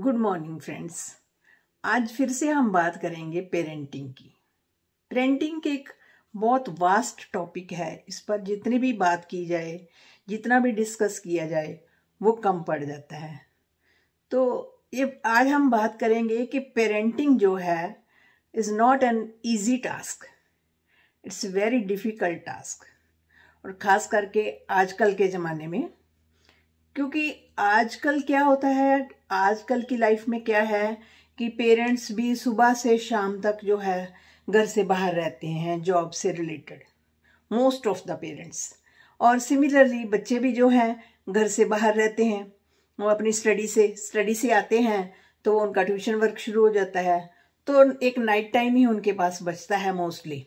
good morning friends आज फिर से हम बात करेंगे पेरेंटिंग की पेरेंटिंग एक बहुत वास्ट टॉपिक है इस पर जितनी भी बात की जाए जितना भी डिस्कस किया जाए वो कम पड़ जाता है तो ये आज हम बात करेंगे कि पेरेंटिंग जो है is not an easy task it's very difficult task और ख़ास करके आजकल के ज़माने में क्योंकि आजकल क्या होता है आजकल की लाइफ में क्या है कि पेरेंट्स भी सुबह से शाम तक जो है घर से बाहर रहते हैं जॉब से related most of the parents और सिमिलरली बच्चे भी जो हैं घर से बाहर रहते हैं वो अपनी स्टडी से स्टडी से आते हैं तो उनका ट्यूशन वर्क शुरू हो जाता है तो एक नाइट टाइम ही उनके पास बचता है मोस्टली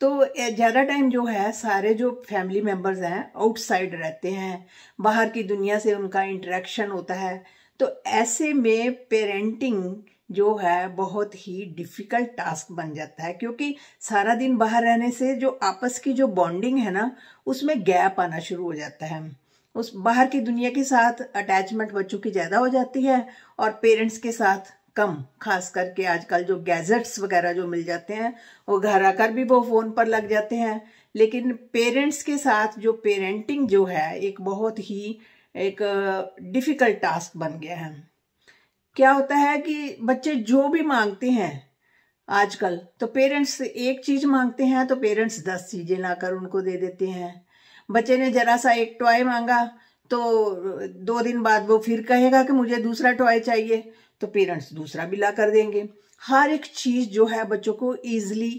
तो ज़्यादा टाइम जो है सारे जो फैमिली मेम्बर्स हैं आउटसाइड रहते हैं बाहर की दुनिया से उनका इंटरेक्शन होता है तो ऐसे में पेरेंटिंग जो है बहुत ही डिफ़िकल्ट टास्क बन जाता है क्योंकि सारा दिन बाहर रहने से जो आपस की जो बॉन्डिंग है ना उसमें गैप आना शुरू हो जाता है उस बाहर की दुनिया के साथ अटैचमेंट बच्चों की ज़्यादा हो जाती है और पेरेंट्स के साथ कम खास करके आजकल जो गैजेट्स वगैरह जो मिल जाते हैं वो घर आकर भी वो फ़ोन पर लग जाते हैं लेकिन पेरेंट्स के साथ जो पेरेंटिंग जो है एक बहुत ही एक डिफ़िकल्ट टास्क बन गया है क्या होता है कि बच्चे जो भी मांगते हैं आजकल तो पेरेंट्स एक चीज़ मांगते हैं तो पेरेंट्स दस चीज़ें लाकर उनको दे देते हैं बच्चे ने ज़रा सा एक टॉय मांगा तो दो दिन बाद वो फिर कहेगा कि मुझे दूसरा टॉय चाहिए तो पेरेंट्स दूसरा भी ला कर देंगे हर एक चीज़ जो है बच्चों को ईजिली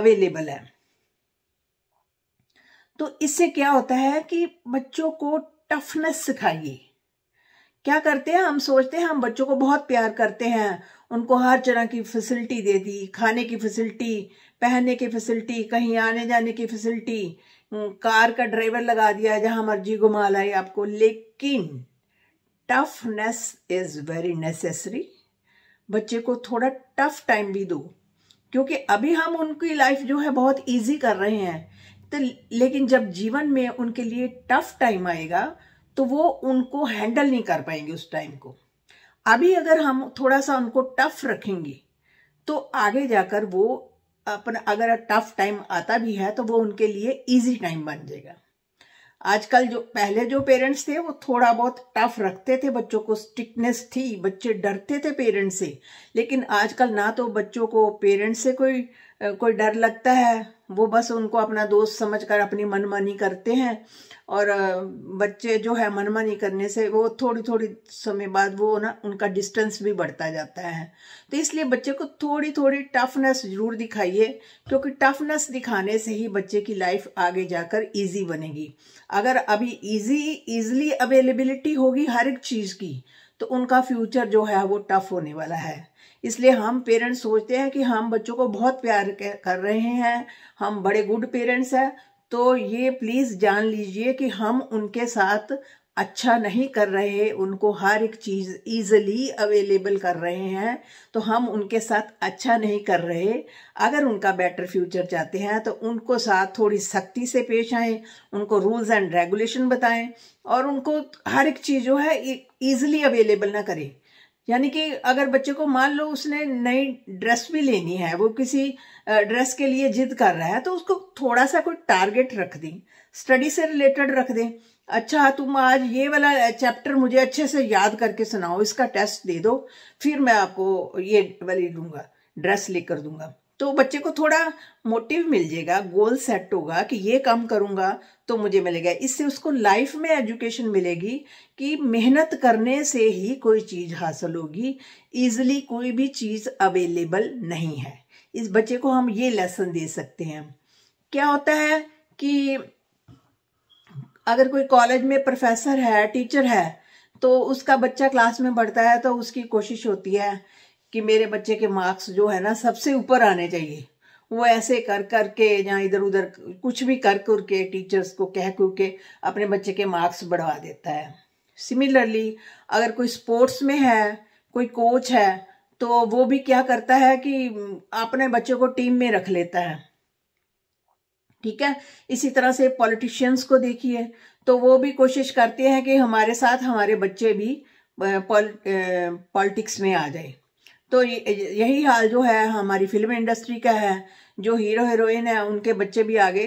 अवेलेबल है तो इससे क्या होता है कि बच्चों को टफनेस सिखाइए क्या करते हैं हम सोचते हैं हम बच्चों को बहुत प्यार करते हैं उनको हर तरह की फैसिलिटी दे दी खाने की फैसिलिटी पहनने की फैसिलिटी कहीं आने जाने की फैसिलिटी कार का ड्राइवर लगा दिया जहां मर्जी घुमा लाए आपको लेकिन टफनेस इज़ वेरी नेसेसरी बच्चे को थोड़ा टफ टाइम भी दो क्योंकि अभी हम उनकी लाइफ जो है बहुत इजी कर रहे हैं तो लेकिन जब जीवन में उनके लिए टफ टाइम आएगा तो वो उनको हैंडल नहीं कर पाएंगे उस टाइम को अभी अगर हम थोड़ा सा उनको टफ रखेंगे तो आगे जाकर वो अपना अगर टफ टाइम आता भी है तो वो उनके लिए इजी टाइम बन जाएगा आजकल जो पहले जो पेरेंट्स थे वो थोड़ा बहुत टफ रखते थे बच्चों को स्टिकनेस थी बच्चे डरते थे पेरेंट्स से लेकिन आजकल ना तो बच्चों को पेरेंट्स से कोई कोई डर लगता है वो बस उनको अपना दोस्त समझकर अपनी मनमानी करते हैं और बच्चे जो है मनमानी करने से वो थोड़ी थोड़ी समय बाद वो ना उनका डिस्टेंस भी बढ़ता जाता है तो इसलिए बच्चे को थोड़ी थोड़ी टफनेस जरूर दिखाइए क्योंकि टफनेस दिखाने से ही बच्चे की लाइफ आगे जाकर इजी बनेगी अगर अभी इजी इजली अवेलेबिलिटी होगी हर एक चीज़ की तो उनका फ्यूचर जो है वो टफ होने वाला है इसलिए हम पेरेंट्स सोचते हैं कि हम बच्चों को बहुत प्यार कर रहे हैं हम बड़े गुड पेरेंट्स हैं तो ये प्लीज़ जान लीजिए कि हम उनके साथ अच्छा नहीं कर रहे उनको हर एक चीज़ ईजली अवेलेबल कर रहे हैं तो हम उनके साथ अच्छा नहीं कर रहे अगर उनका बेटर फ्यूचर चाहते हैं तो उनको साथ थोड़ी सख्ती से पेश आए उनको रूल्स एंड रेगुलेशन बताएं और उनको हर एक चीज़ जो है ईजिली e, अवेलेबल ना करें यानी कि अगर बच्चे को मान लो उसने नई ड्रेस भी लेनी है वो किसी ड्रेस के लिए जिद कर रहा है तो उसको थोड़ा सा कोई टारगेट रख दें स्टडी से रिलेटेड रख दें अच्छा तुम आज ये वाला चैप्टर मुझे अच्छे से याद करके सुनाओ इसका टेस्ट दे दो फिर मैं आपको ये वाली दूंगा ड्रेस लेकर दूंगा तो बच्चे को थोड़ा मोटिव मिल जाएगा गोल सेट होगा कि ये काम करूँगा तो मुझे मिलेगा इससे उसको लाइफ में एजुकेशन मिलेगी कि मेहनत करने से ही कोई चीज़ हासिल होगी ईजिली कोई भी चीज़ अवेलेबल नहीं है इस बच्चे को हम ये लेसन दे सकते हैं क्या होता है कि अगर कोई कॉलेज में प्रोफेसर है टीचर है तो उसका बच्चा क्लास में बढ़ता है तो उसकी कोशिश होती है कि मेरे बच्चे के मार्क्स जो है ना सबसे ऊपर आने चाहिए वो ऐसे कर कर के या इधर उधर कुछ भी कर कर के टीचर्स को कह कर के अपने बच्चे के मार्क्स बढ़वा देता है सिमिलरली अगर कोई स्पोर्ट्स में है कोई कोच है तो वो भी क्या करता है कि अपने बच्चों को टीम में रख लेता है ठीक है इसी तरह से पॉलिटिशियंस को देखिए तो वो भी कोशिश करते हैं कि हमारे साथ हमारे बच्चे भी पॉलिटिक्स में आ जाए तो यही हाल जो है हमारी फिल्म इंडस्ट्री का है जो हीरो हीरोइन है उनके बच्चे भी आगे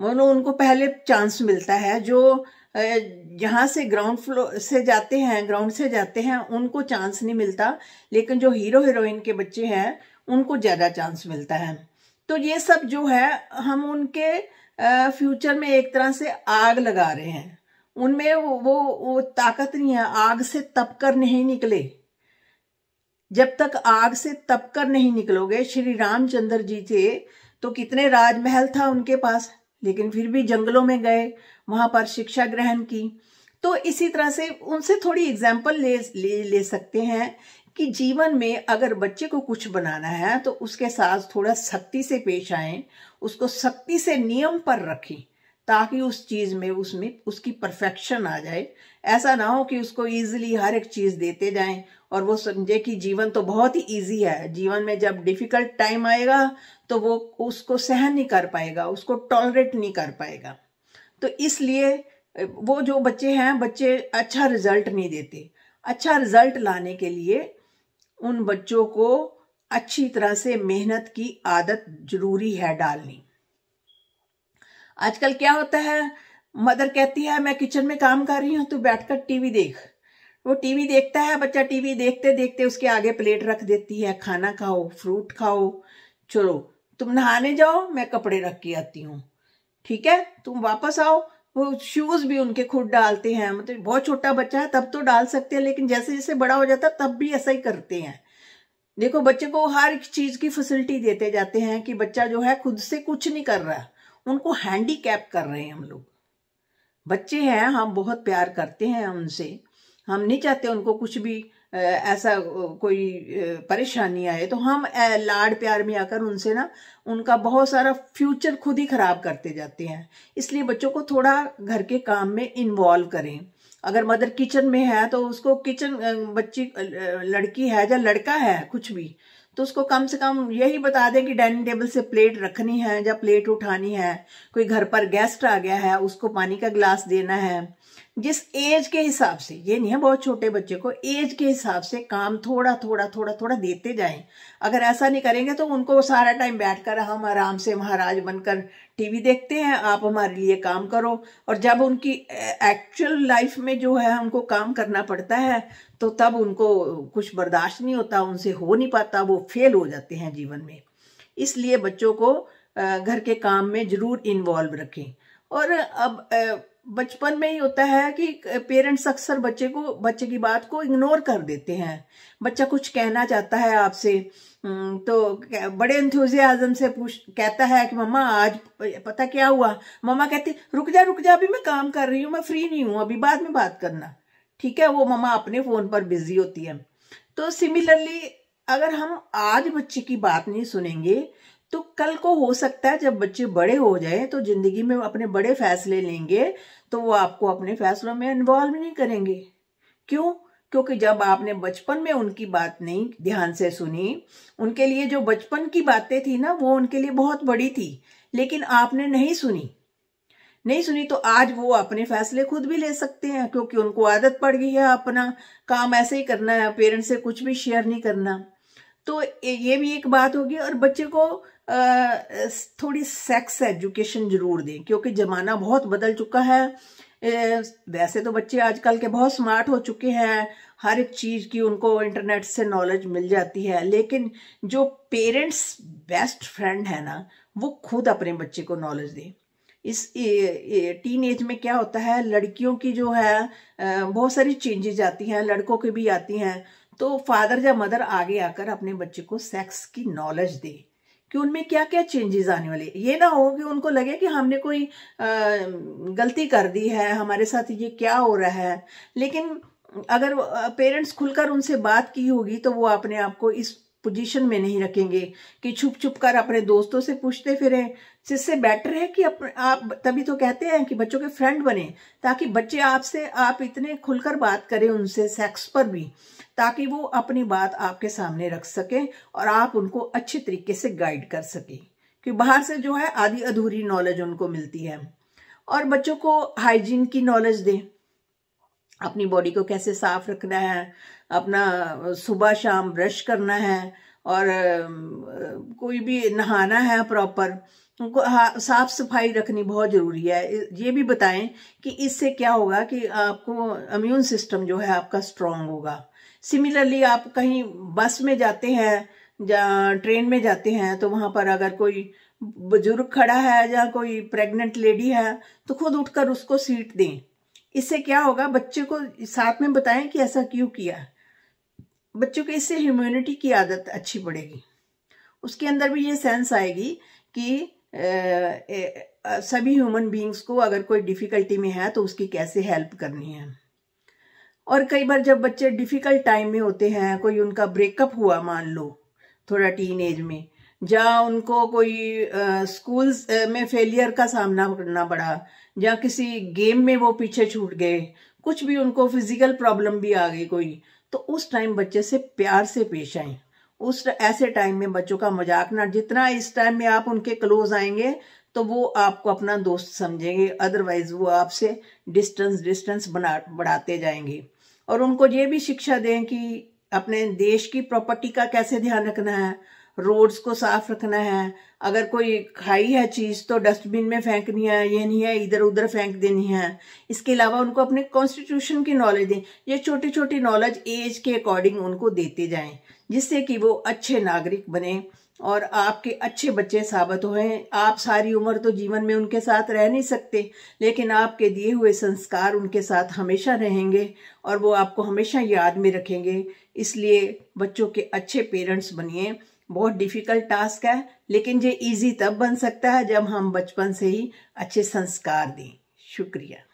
मतलब उनको पहले चांस मिलता है जो जहाँ से ग्राउंड फ्लोर से जाते हैं ग्राउंड से जाते हैं उनको चांस नहीं मिलता लेकिन जो हीरो हीरोइन के बच्चे हैं उनको ज़्यादा चांस मिलता है तो ये सब जो है हम उनके फ्यूचर में एक तरह से आग लगा रहे हैं उनमें वो, वो, वो ताकत नहीं है आग से तप कर नहीं निकले जब तक आग से तपकर नहीं निकलोगे श्री रामचंद्र जी थे तो कितने राजमहल था उनके पास लेकिन फिर भी जंगलों में गए वहां पर शिक्षा ग्रहण की तो इसी तरह से उनसे थोड़ी एग्जाम्पल ले, ले ले सकते हैं कि जीवन में अगर बच्चे को कुछ बनाना है तो उसके साथ थोड़ा सख्ती से पेश आए उसको सख्ती से नियम पर रखें ताकि उस चीज़ में उसमें उसकी परफेक्शन आ जाए ऐसा ना हो कि उसको ईजिली हर एक चीज़ देते जाएं और वो समझे कि जीवन तो बहुत ही ईजी है जीवन में जब डिफिकल्ट टाइम आएगा तो वो उसको सहन नहीं कर पाएगा उसको टॉलरेट नहीं कर पाएगा तो इसलिए वो जो बच्चे हैं बच्चे अच्छा रिजल्ट नहीं देते अच्छा रिजल्ट लाने के लिए उन बच्चों को अच्छी तरह से मेहनत की आदत जरूरी है डालनी आजकल क्या होता है मदर कहती है मैं किचन में काम कर रही हूँ तू बैठकर टीवी देख वो टीवी देखता है बच्चा टीवी देखते देखते उसके आगे प्लेट रख देती है खाना खाओ फ्रूट खाओ चलो तुम नहाने जाओ मैं कपड़े रख के आती हूँ ठीक है तुम वापस आओ वो शूज भी उनके खुद डालते हैं मतलब बहुत छोटा बच्चा है तब तो डाल सकते हैं लेकिन जैसे जैसे बड़ा हो जाता है तब भी ऐसा ही करते हैं देखो बच्चे को हर एक चीज की फैसिलिटी देते जाते हैं कि बच्चा जो है खुद से कुछ नहीं कर रहा उनको हैंडी कैप कर रहे हैं हम लोग बच्चे हैं हम बहुत प्यार करते हैं उनसे हम नहीं चाहते उनको कुछ भी ऐसा कोई परेशानी आए तो हम लाड प्यार में आकर उनसे ना उनका बहुत सारा फ्यूचर खुद ही खराब करते जाते हैं इसलिए बच्चों को थोड़ा घर के काम में इन्वॉल्व करें अगर मदर किचन में है तो उसको किचन बच्ची लड़की है या लड़का है कुछ भी तो उसको कम से कम यही बता दें कि डाइनिंग टेबल से प्लेट रखनी है या प्लेट उठानी है कोई घर पर गेस्ट आ गया है उसको पानी का गिलास देना है जिस एज के हिसाब से ये नहीं है बहुत छोटे बच्चे को एज के हिसाब से काम थोड़ा थोड़ा थोड़ा थोड़ा देते जाएं अगर ऐसा नहीं करेंगे तो उनको सारा टाइम बैठकर हम आराम से महाराज बनकर टीवी देखते हैं आप हमारे लिए काम करो और जब उनकी एक्चुअल लाइफ में जो है उनको काम करना पड़ता है तो तब उनको कुछ बर्दाश्त नहीं होता उनसे हो नहीं पाता वो फेल हो जाते हैं जीवन में इसलिए बच्चों को घर के काम में ज़रूर इन्वॉल्व रखें और अब बचपन में ही होता है कि पेरेंट्स अक्सर बच्चे को बच्चे की बात को इग्नोर कर देते हैं बच्चा कुछ कहना चाहता है आपसे तो बड़े इंथ्यूजियाजम से पूछ कहता है कि मम्मा आज पता क्या हुआ मम्मा कहती रुक जा रुक जा अभी मैं काम कर रही हूँ मैं फ्री नहीं हूँ अभी बाद में बात करना ठीक है वो मम्मा अपने फ़ोन पर बिजी होती है तो सिमिलरली अगर हम आज बच्चे की बात नहीं सुनेंगे तो कल को हो सकता है जब बच्चे बड़े हो जाए तो जिंदगी में अपने बड़े फैसले लेंगे तो वो आपको अपने फैसलों में इन्वॉल्व नहीं करेंगे क्यों क्योंकि जब आपने बचपन में उनकी बात नहीं ध्यान से सुनी उनके लिए जो बचपन की बातें थी ना वो उनके लिए बहुत बड़ी थी लेकिन आपने नहीं सुनी नहीं सुनी तो आज वो अपने फैसले खुद भी ले सकते हैं क्योंकि उनको आदत पड़ गई है अपना काम ऐसे ही करना है पेरेंट्स से कुछ भी शेयर नहीं करना तो ये भी एक बात होगी और बच्चे को थोड़ी सेक्स एजुकेशन जरूर दें क्योंकि ज़माना बहुत बदल चुका है वैसे तो बच्चे आजकल के बहुत स्मार्ट हो चुके हैं हर एक चीज़ की उनको इंटरनेट से नॉलेज मिल जाती है लेकिन जो पेरेंट्स बेस्ट फ्रेंड है ना वो खुद अपने बच्चे को नॉलेज दें इस टीन एज में क्या होता है लड़कियों की जो है बहुत सारी चेंजेज आती हैं लड़कों की भी आती हैं तो फादर या मदर आगे आकर अपने बच्चे को सेक्स की नॉलेज दे कि उनमें क्या क्या चेंजेस आने वाले ये ना हो कि उनको लगे कि हमने कोई गलती कर दी है हमारे साथ ये क्या हो रहा है लेकिन अगर पेरेंट्स खुलकर उनसे बात की होगी तो वो अपने आप को इस पोजीशन में नहीं रखेंगे कि छुप छुप कर अपने दोस्तों से पूछते फिरें जिससे बेटर है कि अपने आप तभी तो कहते हैं कि बच्चों के फ्रेंड बने ताकि बच्चे आपसे आप इतने खुलकर बात करें उनसे सेक्स पर भी ताकि वो अपनी बात आपके सामने रख सकें और आप उनको अच्छे तरीके से गाइड कर सकें कि बाहर से जो है आधी अधूरी नॉलेज उनको मिलती है और बच्चों को हाइजीन की नॉलेज दें अपनी बॉडी को कैसे साफ रखना है अपना सुबह शाम ब्रश करना है और कोई भी नहाना है प्रॉपर उनको साफ सफाई रखनी बहुत ज़रूरी है ये भी बताएं कि इससे क्या होगा कि आपको इम्यून सिस्टम जो है आपका स्ट्रांग होगा सिमिलरली आप कहीं बस में जाते हैं या ट्रेन में जाते हैं तो वहाँ पर अगर कोई बुजुर्ग खड़ा है या कोई प्रेग्नेंट लेडी है तो खुद उठकर उसको सीट दें इससे क्या होगा बच्चे को साथ में बताएं कि ऐसा क्यों किया है बच्चों के इससे ह्यूमिनिटी की आदत अच्छी पड़ेगी उसके अंदर भी ये सेंस आएगी कि ए, ए, सभी ह्यूमन बींग्स को अगर कोई डिफ़िकल्टी में है तो उसकी कैसे हेल्प करनी है और कई बार जब बच्चे डिफ़िकल्ट टाइम में होते हैं कोई उनका ब्रेकअप हुआ मान लो थोड़ा टीन एज में या उनको कोई स्कूल्स में फेलियर का सामना करना पड़ा या किसी गेम में वो पीछे छूट गए कुछ भी उनको फिजिकल प्रॉब्लम भी आ गई कोई तो उस टाइम बच्चे से प्यार से पेश आए उस ऐसे टाइम में बच्चों का मजाक ना जितना इस टाइम में आप उनके क्लोज आएंगे तो वो आपको अपना दोस्त समझेंगे अदरवाइज वो आपसे डिस्टेंस डिस्टेंस बना बढ़ाते जाएंगे और उनको ये भी शिक्षा दें कि अपने देश की प्रॉपर्टी का कैसे ध्यान रखना है रोड्स को साफ रखना है अगर कोई खाई है चीज़ तो डस्टबिन में फेंकनी है ये नहीं है इधर उधर फेंक देनी है इसके अलावा उनको अपने कॉन्स्टिट्यूशन की नॉलेज दें ये छोटी छोटी नॉलेज एज के अकॉर्डिंग उनको देते जाएं जिससे कि वो अच्छे नागरिक बने और आपके अच्छे बच्चे साबित हुए आप सारी उम्र तो जीवन में उनके साथ रह नहीं सकते लेकिन आपके दिए हुए संस्कार उनके साथ हमेशा रहेंगे और वो आपको हमेशा याद में रखेंगे इसलिए बच्चों के अच्छे पेरेंट्स बनिए बहुत डिफिकल्ट टास्क है लेकिन ये इजी तब बन सकता है जब हम बचपन से ही अच्छे संस्कार दें शुक्रिया